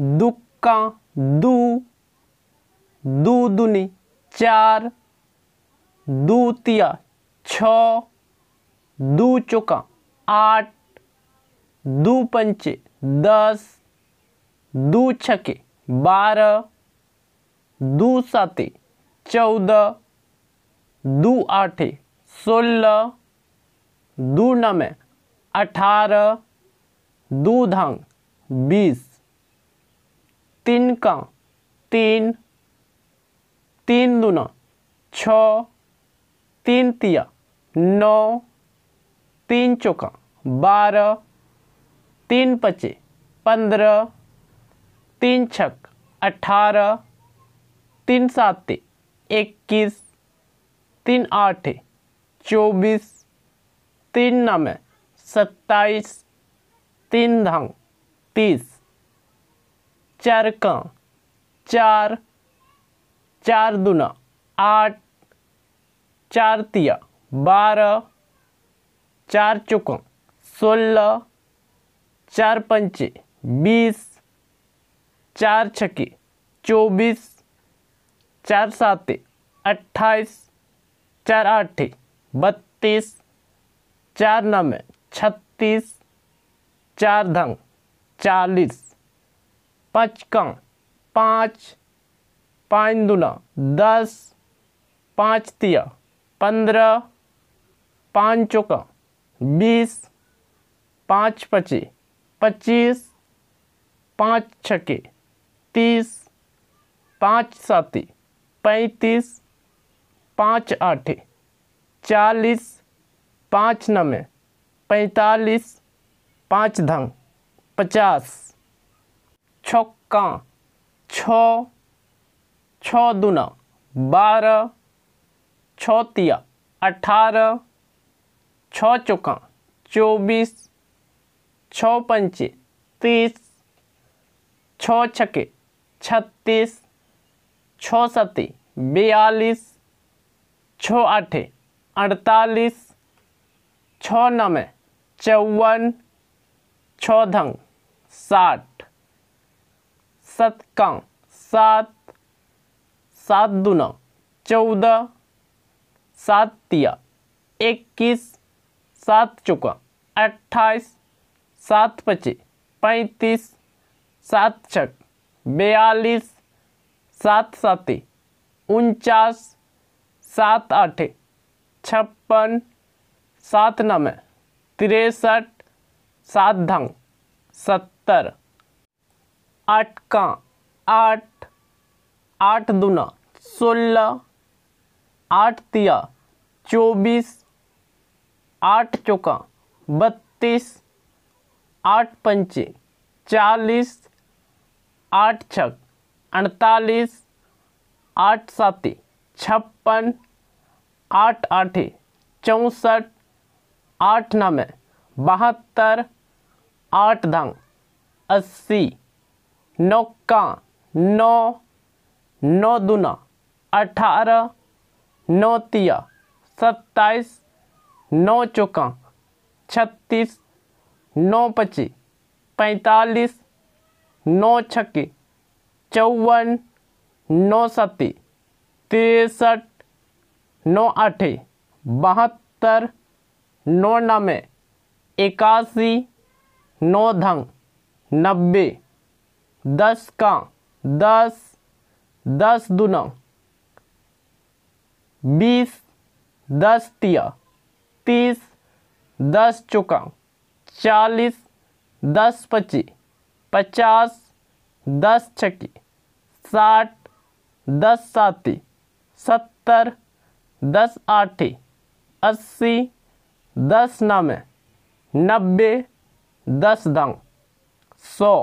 दुक्का दू दू दूनी चार दूतिया छ दू चौका आठ दू पंचे दस दू छके बारह दू साते चौदह दू आठे सोलह दू नमे अठारह दू धांग बीस तीन का तीन तीन दूना छ तीन तिया नौ तीन चौका बारह तीन पचे पंद्रह तीन छक अठारह तीन सात इक्कीस तीन आठ चौबीस तीन नौ सत्ताईस तीन धांग तीस चरक चार चार दूना आठ चार तिया बारह चार चौक सोलह चार पंचे बीस चार छके चौबीस चार साते अट्ठाईस चार आठे बत्तीस चार नवे छत्तीस चार धंग चालीस पचकं पाँच पाँच दुना दस पाँच तिया पंद्रह पाँच चौका बीस पाँच पची पच्चीस पाँच छके तीस पाँच साती पैंतीस पाँच आठे चालीस पाँच नमे पैंतालीस पाँच धंग पचास छक्का छ छ दुना बारह छतिया अठारह छ चौका चौबीस छ पंचे तीस छ छके छत्तीस छ सती बयालीस छ आठे अड़तालीस छ नवे चौवन छ धंग साठ सतकां सात सात दुना चौदह सात तिया इक्कीस सात चुका अट्ठाईस सात पचे पैंतीस सात छक बयालीस सात साते उनचास सात आठे छप्पन सात नमे तिरसठ सात धंग सत्तर आठ का आठ आठ दूना सोलह आठ तिया चौबीस आठ चौका बत्तीस आठ पंचे चालीस आठ छक अड़तालीस आठ सात छप्पन आठ आठ चौंसठ आठ नवे बहत्तर आठ धंग अस्सी नौका नौ नौ दुना अठारह नौ तिया सत्ताईस नौ चौका छत्तीस नौ पच्चीस पैंतालीस नौ छक्के चौवन नौ सत्ती तिरसठ नौ अठे बहत्तर नौ नब्बे इक्यासी नौ धंग नब्बे दस का दस दस दुना बीस दस तिया तीस दस चुका चालीस दस पच्ची पचास दस छक्की साठ दस साती सत्तर दस आठी अस्सी दस नवे नब्बे दस दंग सौ